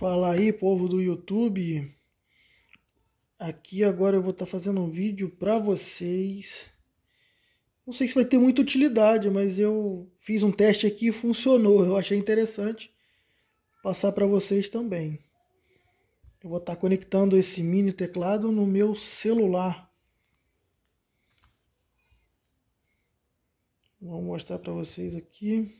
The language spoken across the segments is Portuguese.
Fala aí, povo do YouTube. Aqui agora eu vou estar tá fazendo um vídeo para vocês. Não sei se vai ter muita utilidade, mas eu fiz um teste aqui e funcionou. Eu achei interessante passar para vocês também. Eu vou estar tá conectando esse mini teclado no meu celular. Vou mostrar para vocês aqui.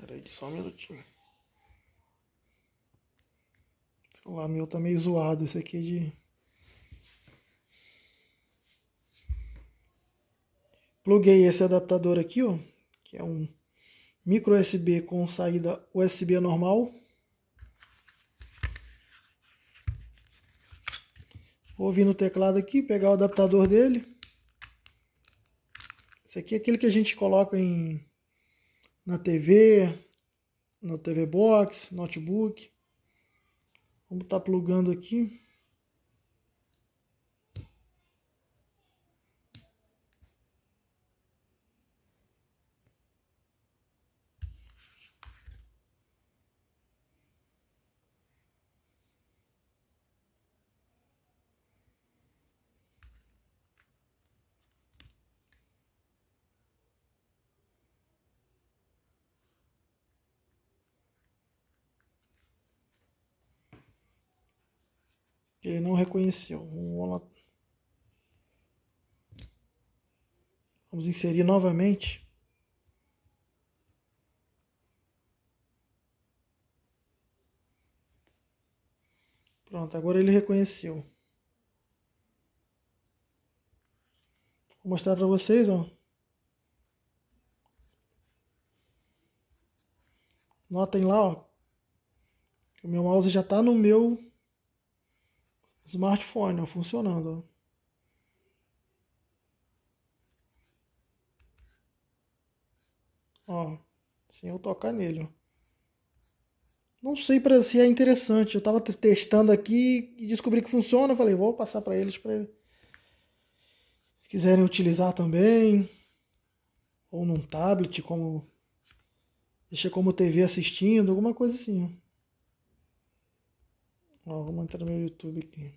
Espera aí só um minutinho. O celular meu tá meio zoado. Esse aqui é de. Pluguei esse adaptador aqui, ó. Que é um micro USB com saída USB normal. Vou vir no teclado aqui, pegar o adaptador dele. Esse aqui é aquele que a gente coloca em na TV, no TV Box, notebook. Vamos estar tá plugando aqui. que ele não reconheceu. Vamos lá. Vamos inserir novamente. Pronto, agora ele reconheceu. Vou mostrar para vocês, ó. Notem lá, ó, que o meu mouse já está no meu Smartphone, ó, funcionando. Ó. Ó, sem eu tocar nele, ó. Não sei para se é interessante. Eu tava testando aqui e descobri que funciona. falei, vou passar para eles para se quiserem utilizar também ou num tablet como deixa como TV assistindo, alguma coisa assim. Ó, vamos entrar no meu YouTube aqui.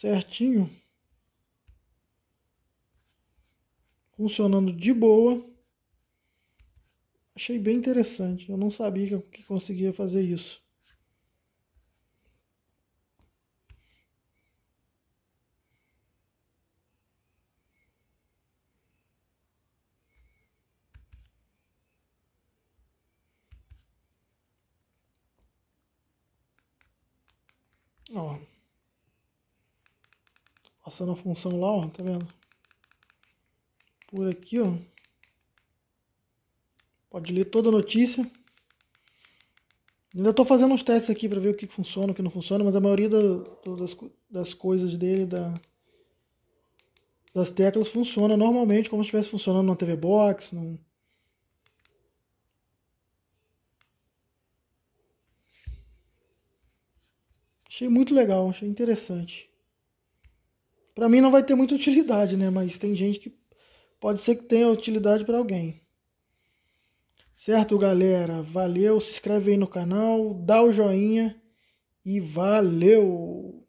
Certinho. Funcionando de boa. Achei bem interessante. Eu não sabia que conseguia fazer isso. Ó. Passando a função lá, ó, tá vendo? Por aqui, ó. Pode ler toda a notícia. Ainda estou fazendo uns testes aqui para ver o que funciona, o que não funciona, mas a maioria das, das coisas dele, da, das teclas, funciona normalmente como se estivesse funcionando na TV Box, num, Achei muito legal, achei interessante. Para mim não vai ter muita utilidade, né? Mas tem gente que pode ser que tenha utilidade para alguém. Certo, galera? Valeu, se inscreve aí no canal, dá o joinha e valeu!